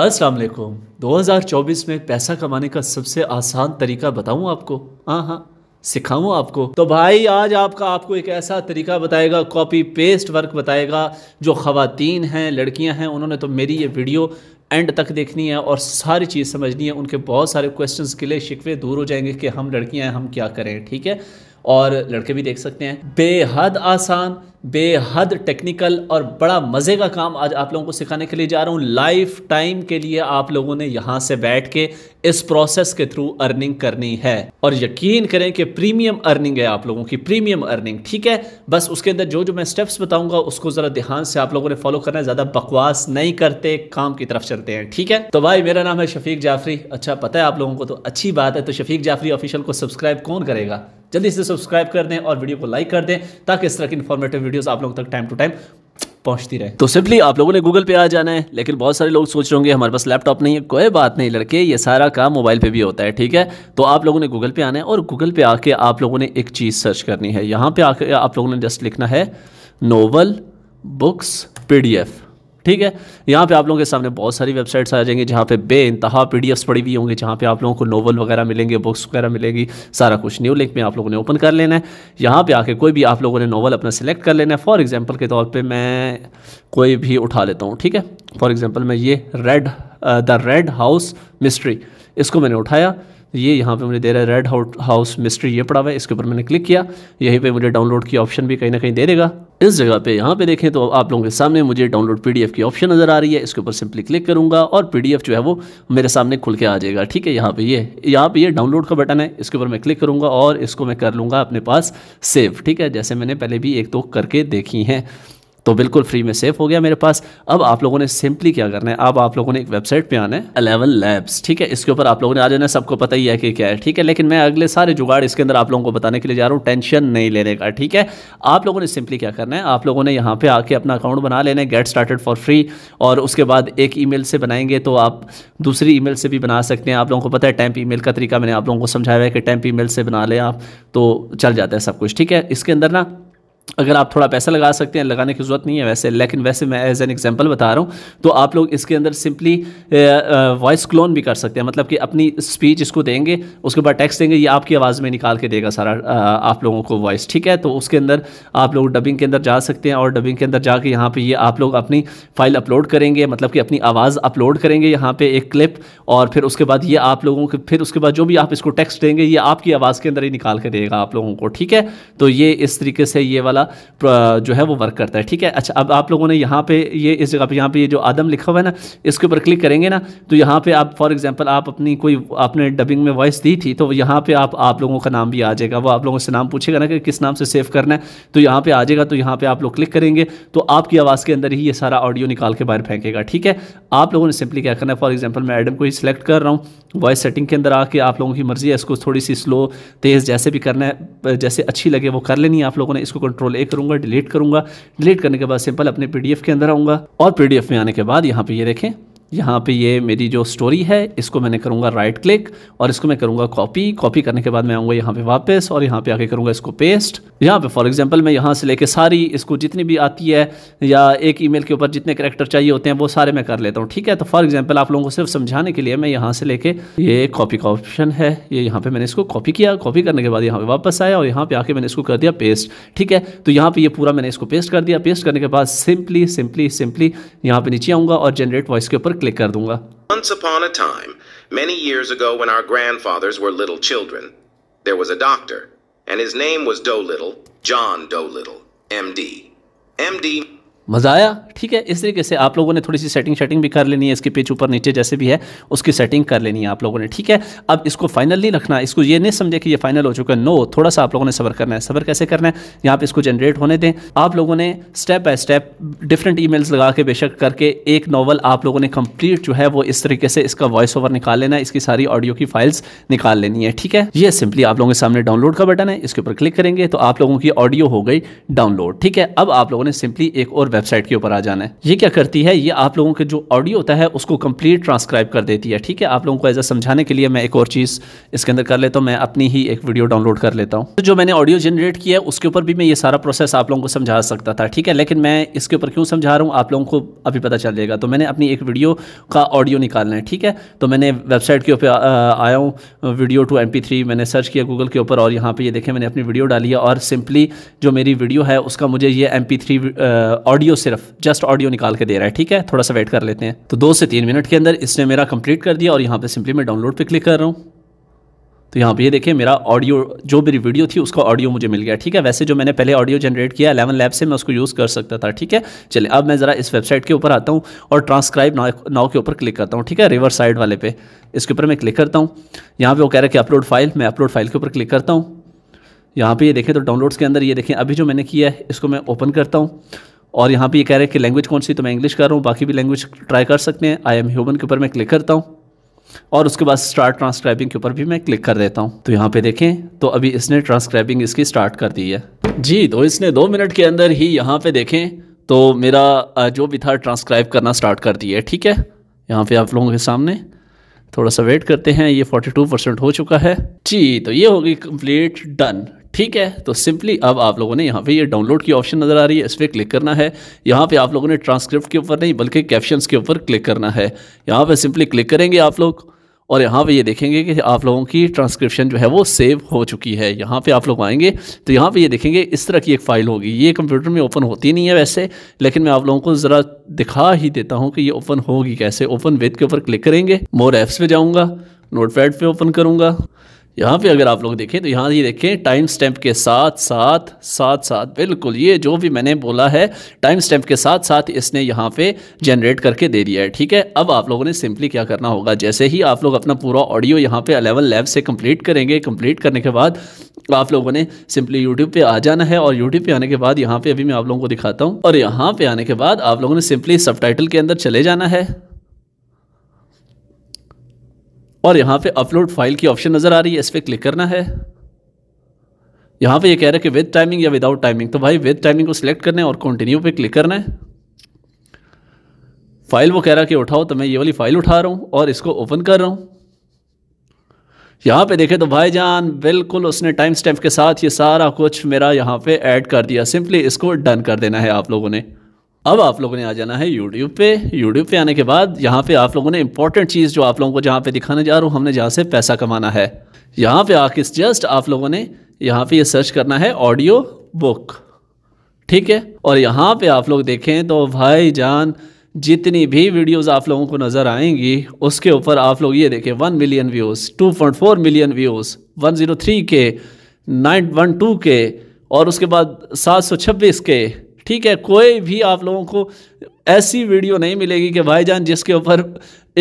अस्सलाम वालेकुम 2024 में पैसा कमाने का सबसे आसान तरीका बताऊं आपको हाँ हाँ सिखाऊं आपको तो भाई आज आपका आपको एक ऐसा तरीका बताएगा कॉपी पेस्ट वर्क बताएगा जो ख़वातीन हैं लड़कियां हैं उन्होंने तो मेरी ये वीडियो एंड तक देखनी है और सारी चीज़ समझनी है उनके बहुत सारे क्वेश्चंस के लिए शिकवे दूर हो जाएंगे कि हम लड़कियां हैं हम क्या करें ठीक है और लड़के भी देख सकते हैं बेहद आसान बेहद टेक्निकल और बड़ा मज़े का काम आज आप लोगों को सिखाने के लिए जा रहा हूँ लाइफ टाइम के लिए आप लोगों ने यहाँ से बैठ के इस प्रोसेस के थ्रू अर्निंग करनी है और यकीन करें कि प्रीमियम अर्निंग है आप लोगों की प्रीमियम अर्निंग ठीक है बस उसके अंदर जो जो मैं स्टेप्स बताऊंगा उसको ज़रा ध्यान से आप लोगों ने फॉलो करना है ज़्यादा बकवास नहीं करते काम की तरफ चलते हैं ठीक है तो भाई मेरा नाम है शफीक जाफरी अच्छा पता है आप लोगों को तो अच्छी बात है तो शफीक जाफरी ऑफिशियल को सब्सक्राइब कौन करेगा जल्दी से सब्सक्राइब कर दें और वीडियो को लाइक कर दें ताकि इस तरह की इन्फॉर्मेटिव वीडियोस आप लोगों तक टाइम टू टाइम पहुंचती रहे तो सिंपली आप लोगों ने गूगल पे आ जाना है लेकिन बहुत सारे लोग सोच रहे होंगे हमारे पास लैपटॉप नहीं है कोई बात नहीं लड़के ये सारा काम मोबाइल पे भी होता है ठीक है तो आप लोगों ने गूगल पे आना है और गूगल पे आके आप लोगों ने एक चीज़ सर्च करनी है यहाँ पे आके आप लोगों ने जस्ट लिखना है नोवल बुक्स पी ठीक है यहाँ पे आप लोगों के सामने बहुत सारी वेबसाइट्स आ जाएंगी जहाँ पे बे इंतहा पी पड़ी हुई होंगी जहाँ पे आप लोगों को नोवल वगैरह मिलेंगे बुक्स वगैरह मिलेंगी सारा कुछ न्यू लिंक में आप लोगों ने ओपन कर लेना है यहाँ पे आके कोई भी आप लोगों ने नोवल अपना सेलेक्ट कर लेना है फॉर एग्जाम्पल के तौर पर मैं कोई भी उठा लेता हूँ ठीक है फॉर एग्ज़ाम्पल मैं ये red the red house mystery इसको मैंने उठाया ये यहाँ पे मुझे दे रहा है रेड हाउस मिस्ट्री ये पड़ा हुआ है इसके ऊपर मैंने क्लिक किया यहीं पे मुझे डाउनलोड की ऑप्शन भी कहीं ना कहीं दे देगा इस जगह पे यहाँ पे देखें तो आप लोगों के सामने मुझे डाउनलोड पीडीएफ की ऑप्शन नज़र आ रही है इसके ऊपर सिंपली क्लिक करूँगा और पीडीएफ जो है वो मेरे सामने खुल के आ जाएगा ठीक है यहाँ पे ये यहाँ पे ये डाउनलोड का बटन है इसके ऊपर मैं क्लिक करूँगा और इसको मैं कर लूँगा अपने पास सेव ठीक है जैसे मैंने पहले भी एक दो करके देखी हैं तो बिल्कुल फ्री में सेफ हो गया मेरे पास अब आप लोगों ने सिंपली क्या करना है अब आप लोगों ने एक वेबसाइट पे आना है अलेवन लैब्स ठीक है इसके ऊपर आप लोगों ने आ जाना सबको पता ही है कि क्या है ठीक है लेकिन मैं अगले सारे जुगाड़ इसके अंदर आप लोगों को बताने के लिए जा रहा हूँ टेंशन नहीं लेने का ठीक है आप लोगों ने सिंपली क्या करना है आप लोगों ने यहाँ पर आके अपना अकाउंट बना लेना है गेट स्टार्टेड फॉर फ्री और उसके बाद एक ई से बनाएंगे तो आप दूसरी ई से भी बना सकते हैं आप लोगों को पता है टैंप ई का तरीका मैंने आप लोगों को समझाया है कि टैंप ई से बना लें आप तो चल जाता है सब कुछ ठीक है इसके अंदर ना अगर आप थोड़ा पैसा लगा सकते हैं लगाने की ज़रूरत नहीं है वैसे लेकिन वैसे मैं एज एन एग्जांपल बता रहा हूँ तो आप लोग इसके अंदर सिंपली वॉइस क्लोन भी कर सकते हैं मतलब कि अपनी स्पीच इसको देंगे उसके बाद टेक्स्ट देंगे ये आपकी आवाज़ में निकाल के देगा सारा आ, आप लोगों को वॉइस ठीक है तो उसके अंदर आप लोग डबिंग के अंदर जा सकते हैं और डबिंग के अंदर जाके यहाँ पर ये आप लोग अपनी फ़ाइल अपलोड करेंगे मतलब कि अपनी आवाज़ अपलोड करेंगे यहाँ पर एक क्लिप और फिर उसके बाद ये आप लोगों के फिर उसके बाद जो भी आप इसको टैक्स देंगे ये आपकी आवाज़ के अंदर ही निकाल के देगा आप लोगों को ठीक है तो ये इस तरीके से ये वाला जो है वो वर्क करता है ठीक है अच्छा अब आप लोगों ने यहाँ पे ये इस जगह पे यहाँ पे ये जो आदम लिखा हुआ है ना इसके ऊपर क्लिक करेंगे ना तो यहाँ पे आप फॉर एग्जांपल आप अपनी कोई आपने डबिंग में वॉइस दी थी तो यहाँ पे आप आप लोगों का नाम भी आ जाएगा वो आप लोगों से नाम पूछेगा ना कि किस नाम से सेव करना है तो यहाँ पर आ जाएगा तो यहाँ पर आप लोग क्लिक करेंगे तो आपकी आवाज़ के अंदर ही ये सारा ऑडियो निकाल के बाहर फेंकेगा ठीक है आप लोगों ने सिंपली क्या करना है फॉर एग्जांपल मैं एडम को ही सिलेक्ट कर रहा हूँ वॉइस सेटिंग के अंदर आके आप लोगों की मर्ज़ी है इसको थोड़ी सी स्लो तेज़ जैसे भी करना है जैसे अच्छी लगे वो कर लेनी है आप लोगों ने इसको कंट्रोल ए करूँगा डिलीट करूँगा डिलीट करने के बाद सिंपल अपने पी के अंदर आऊँगा और पी में आने के बाद यहाँ पर ये देखें यहाँ पे ये मेरी जो स्टोरी है इसको मैंने करूँगा राइट क्लिक और इसको मैं करूँगा कॉपी कॉपी करने के बाद मैं आऊँगा यहाँ पे वापस और यहाँ पे आके करूँगा इसको पेस्ट यहाँ पे फॉर एग्जांपल मैं यहाँ से लेके सारी इसको जितनी भी आती है या एक ईमेल के ऊपर जितने करेक्टर चाहिए होते हैं वो सारे मैं कर लेता हूँ ठीक है तो फॉर एग्जाम्पल आप लोगों को सिर्फ समझाने के लिए मैं यहाँ से लेके ये कॉपी का ऑप्शन है ये यहाँ पर मैंने इसको कॉपी किया कॉपी करने के बाद यहाँ पर वापस आया और यहाँ पर आके मैंने इसको कर दिया पेस्ट ठीक है तो यहाँ पर ये पूरा मैंने इसको पेस्ट कर दिया पेस्ट करने के बाद सिंपली सिंपली सिंपली यहाँ पर नीचे आऊँगा और जनरेट वॉइस के ऊपर क्लिक कर दूंगा Once upon a time, many years ago when our grandfathers were little children, there was a doctor, and his name was Dolittle, John Dolittle, MD. MD मज़ा आया ठीक है इस तरीके से आप लोगों ने थोड़ी सी सेटिंग शेटिंग भी कर लेनी है इसके पेज ऊपर नीचे जैसे भी है उसकी सेटिंग कर लेनी है आप लोगों ने ठीक है अब इसको फाइनल नहीं रखना इसको ये नहीं समझे कि ये फाइनल हो चुका है नो थोड़ा सा आप लोगों ने सबर करना है सबर कैसे करना है यहाँ पे इसको जनरेट होने दें आप लोगों ने स्टेप बाय स्टेप डिफरेंट ई लगा के बेशक करके एक नावल आप लोगों ने कंप्लीट जो है वो इस तरीके से इसका वॉइस ओवर निकाल लेना है इसकी सारी ऑडियो की फाइल्स निकाल लेनी है ठीक है ये सिंपली आप लोगों के सामने डाउनलोड का बटन है इसके ऊपर क्लिक करेंगे तो आप लोगों की ऑडियो हो गई डाउनलोड ठीक है अब आप लोगों ने सिंपली एक और वेबसाइट के ऊपर आ जाना है ये क्या करती है ये आप लोगों के जो ऑडियो होता है उसको कंप्लीट ट्रांसक्राइब कर देती है ठीक है आप लोगों को एज समझाने के लिए मैं एक और चीज़ इसके अंदर कर लेता हूँ मैं अपनी ही एक वीडियो डाउनलोड कर लेता हूँ तो जो मैंने ऑडियो जनरेट किया है उसके ऊपर भी मैं ये सारा प्रोसेस आप लोगों को समझा सकता था ठीक है लेकिन मैं इसके ऊपर क्यों समझा रहा हूँ आप लोगों को अभी पता चल जाएगा तो मैंने अपनी एक वीडियो का ऑडियो निकालना है ठीक है तो मैंने वेबसाइट के ऊपर आया हूँ वीडियो टू एम मैंने सर्च किया गूगल के ऊपर और यहाँ पर ये देखें मैंने अपनी वीडियो डाली है और सिंपली जो मेरी वीडियो है उसका मुझे ये M P three audio audio सिर्फ जस्ट ऑडियो निकाल के दे रहा है ठीक है थोड़ा सा वेट कर लेते हैं तो दो से तीन मिनट के अंदर इसने मेरा कंप्लीट कर दिया और यहाँ पर सिंपली मैं डाउनलोड पर क्लिक कर रहा हूँ तो यहाँ पे ये देखिए मेरा ऑडियो जो मेरी वीडियो थी उसका ऑडियो मुझे मिल गया ठीक है वैसे जो मैंने पहले ऑडियो जनरेट किया एलेवन लैब से मैं उसको यूज़ कर सकता था ठीक है चलिए अब मैं ज़रा इस वेबसाइट के ऊपर आता हूँ और ट्रांसक्राइब नाव के ऊपर क्लिक करता हूँ ठीक है रिवर साइड वाले पे इसके ऊपर मैं क्लिक करता हूँ यहाँ पर वो कह रहा है कि अपलोड फाइल मैं अपलोड फाइल के ऊपर क्लिक करता हूँ यहाँ पे ये देखें तो डाउनलोड्स के अंदर ये देखें अभी जो मैंने किया है इसको मैं ओपन करता हूँ और यहाँ पे ये कह रहे हैं कि लैंग्वेज कौन सी तो मैं इंग्लिश कर रहा हूँ बाकी भी लैंग्वेज ट्राई कर सकते हैं आई एम ह्यूमन के ऊपर मैं क्लिक करता हूँ और उसके बाद स्टार्ट ट्रांसक्राइबिंग के ऊपर भी मैं क्लिक कर देता हूँ तो यहाँ पे देखें तो अभी इसने ट्रांसक्राइबिंग इसकी स्टार्ट कर दी है जी तो इसने दो मिनट के अंदर ही यहाँ पे देखें तो मेरा जो भी था ट्रांसक्राइब करना स्टार्ट कर दिया है ठीक है यहाँ पे आप लोगों के सामने थोड़ा सा वेट करते हैं ये 42 परसेंट हो चुका है जी तो ये होगी कंप्लीट डन ठीक है तो सिंपली अब आप लोगों ने यहाँ पे ये यह डाउनलोड की ऑप्शन नज़र आ रही है इस पर क्लिक करना है यहाँ पे आप लोगों ने ट्रांसक्रिप्ट के ऊपर नहीं बल्कि कैप्शंस के ऊपर क्लिक करना है यहाँ पे सिंपली क्लिक करेंगे आप लोग और यहाँ पे ये देखेंगे कि आप लोगों की ट्रांसक्रिप्शन जो है वो सेव हो चुकी है यहाँ पे आप लोग आएंगे तो यहाँ पे ये देखेंगे इस तरह की एक फ़ाइल होगी ये कंप्यूटर में ओपन होती नहीं है वैसे लेकिन मैं आप लोगों को ज़रा दिखा ही देता हूँ कि ये ओपन होगी कैसे ओपन वेद के ऊपर क्लिक करेंगे मोर ऐप्स पर जाऊँगा नोट पे ओपन करूँगा यहाँ पे अगर आप लोग देखें तो यहाँ ये देखें टाइम स्टैम्प के साथ साथ साथ साथ बिल्कुल ये जो भी मैंने बोला है टाइम स्टैम्प के साथ साथ इसने यहाँ पे जनरेट करके दे दिया है ठीक है अब आप लोगों ने सिंपली क्या करना होगा जैसे ही आप लोग अपना पूरा ऑडियो यहाँ पे अलेवन लैब से कम्प्लीट करेंगे कंप्लीट करने के बाद आप लोगों ने सिंपली यूट्यूब पे आ जाना है और यूट्यूब पे आने के बाद यहाँ पे अभी मैं आप लोगों को दिखाता हूँ और यहाँ पे आने के बाद आप लोगों ने सिंपली सब के अंदर चले जाना है और यहाँ पे अपलोड फाइल की ऑप्शन नज़र आ रही है इस पर क्लिक करना है यहाँ पे ये यह कह रहा है कि विद टाइमिंग या विदाउट टाइमिंग तो भाई विद टाइमिंग को सिलेक्ट करना है और कंटिन्यू पे क्लिक करना है फाइल वो कह रहा है कि उठाओ तो मैं ये वाली फ़ाइल उठा रहा हूँ और इसको ओपन कर रहा हूँ यहाँ पे देखे तो भाई जान बिल्कुल उसने टाइम स्टैम्प के साथ ये सारा कुछ मेरा यहाँ पे ऐड कर दिया सिंपली इसको डन कर देना है आप लोगों ने अब आप लोगों ने आ जाना है यूट्यूब पे यूट्यूब पे आने के बाद यहाँ पे आप लोगों ने इंपॉर्टेंट चीज़ जो आप लोगों को जहाँ पे दिखाने जा रहा हूँ हमने जहाँ से पैसा कमाना है यहाँ पे आके जस्ट आप लोगों ने यहाँ पे ये यह सर्च करना है ऑडियो बुक ठीक है और यहाँ पे आप लोग देखें तो भाई जान जितनी भी वीडियोस आप लोगों को नज़र आएंगी उसके ऊपर आप लोग ये देखें one million views two point four million views one zero three K nine one two K और उसके बाद सात सौ छब्बीस के ठीक है कोई भी आप लोगों को ऐसी वीडियो नहीं मिलेगी कि भाईजान जिसके ऊपर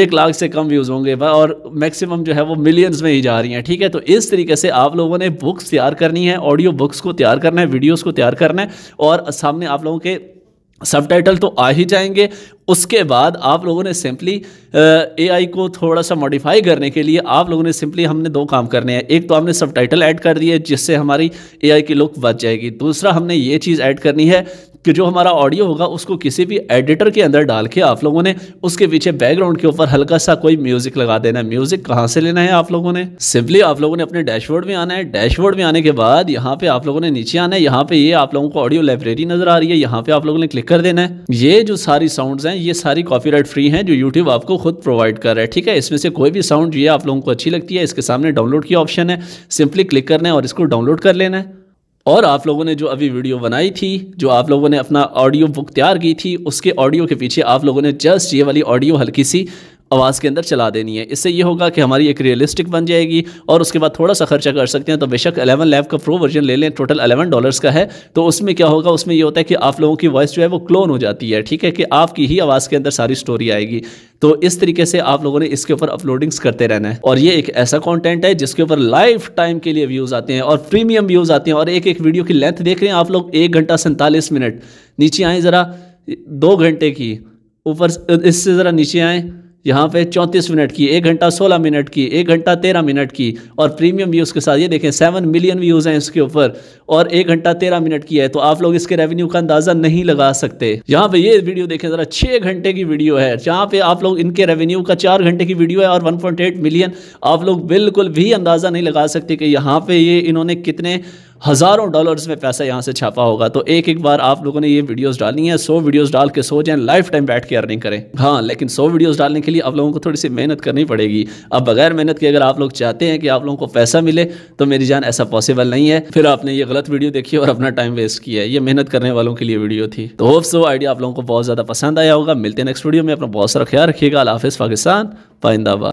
एक लाख से कम व्यूज़ होंगे और मैक्सिमम जो है वो मिलियंस में ही जा रही हैं ठीक है तो इस तरीके से आप लोगों ने बुक्स तैयार करनी है ऑडियो बुक्स को तैयार करना है वीडियोस को तैयार करना है और सामने आप लोगों के सब टाइटल तो आ ही जाएंगे उसके बाद आप लोगों ने सिंपली ए आई को थोड़ा सा मॉडिफाई करने के लिए आप लोगों ने सिंपली हमने दो काम करने हैं एक तो हमने सब टाइटल ऐड कर दिए जिससे हमारी ए आई की लुक बच जाएगी दूसरा हमने ये चीज़ ऐड करनी है कि जो हमारा ऑडियो होगा उसको किसी भी एडिटर के अंदर डाल के आप लोगों ने उसके पीछे बैकग्राउंड के ऊपर हल्का सा कोई म्यूजिक लगा देना है म्यूजिक कहाँ से लेना है आप लोगों ने सिंपली आप लोगों ने अपने डैशबोर्ड में आना है डैशबोर्ड में आने के बाद यहाँ पे आप लोगों ने नीचे आना है यहाँ पे ये आप लोगों को ऑडियो लाइब्रेरी नजर आ रही है यहाँ पे आप लोगों ने क्लिक कर देना है ये जो सारी साउंड है ये सारी कॉपी फ्री है जो यूट्यूब आपको खुद प्रोवाइड कर रहा है ठीक है इसमें से कोई भी साउंड ये आप लोगों को अच्छी लगती है इसके सामने डाउनलोड की ऑप्शन है सिंपली क्लिक करना है और इसको डाउनलोड कर लेना है और आप लोगों ने जो अभी वीडियो बनाई थी जो आप लोगों ने अपना ऑडियो बुक तैयार की थी उसके ऑडियो के पीछे आप लोगों ने जस्ट ये वाली ऑडियो हल्की सी आवाज़ के अंदर चला देनी है इससे ये होगा कि हमारी एक रियलिस्टिक बन जाएगी और उसके बाद थोड़ा सा खर्चा कर सकते हैं तो बेशक अलेवन लैब का प्रो वर्जन ले लें टोटल अलेवन डॉलर्स का है तो उसमें क्या होगा उसमें ये होता है कि आप लोगों की वॉइस जो है वो क्लोन हो जाती है ठीक है कि आपकी ही आवाज़ के अंदर सारी स्टोरी आएगी तो इस तरीके से आप लोगों ने इसके ऊपर अपलोडिंग्स करते रहना है और ये एक ऐसा कंटेंट है जिसके ऊपर लाइफ टाइम के लिए व्यूज़ आते हैं और प्रीमियम व्यूज़ आते हैं और एक एक वीडियो की लेंथ देख रहे हैं आप लोग एक घंटा सैंतालीस मिनट नीचे आएँ ज़रा दो घंटे की ऊपर इससे ज़रा नीचे आएँ यहाँ पे 34 मिनट की एक घंटा 16 मिनट की एक घंटा 13 मिनट की और प्रीमियम व्यूज़ के साथ ये देखें 7 मिलियन व्यूज़ हैं इसके ऊपर और एक घंटा 13 मिनट की है तो आप लोग इसके रेवेन्यू का अंदाज़ा नहीं लगा सकते यहाँ पे ये वीडियो देखें ज़रा छः घंटे की वीडियो है जहाँ पे आप लोग इनके रेवेन्यू का चार घंटे की वीडियो है और वन मिलियन आप लोग बिल्कुल भी अंदाज़ा नहीं लगा सकते कि यहाँ पर ये इन्होंने कितने हज़ारों डॉलर्स में पैसा यहाँ से छापा होगा तो एक एक बार आप लोगों ने ये वीडियोस डालनी है सौ वीडियोस डाल के सो जाएं लाइफ टाइम बैठ के अर्निंग करें हाँ लेकिन सौ वीडियोस डालने के लिए आप लोगों को थोड़ी सी मेहनत करनी पड़ेगी अब बगैर मेहनत के अगर आप लोग चाहते हैं कि आप लोगों को पैसा मिले तो मेरी जान ऐसा पॉसिबल नहीं है फिर आपने ये गलत वीडियो देखी और अपना टाइम वेस्ट किया है ये मेहनत करने वालों के लिए वीडियो थी तो होप सो आइडिया आप लोगों को बहुत ज़्यादा पसंद आया होगा मिलते हैं नेक्स्ट वीडियो में अपना बहुत सारा ख्याल रखिएगा हाफिज़ पाकिस्तान पाइंदाबाद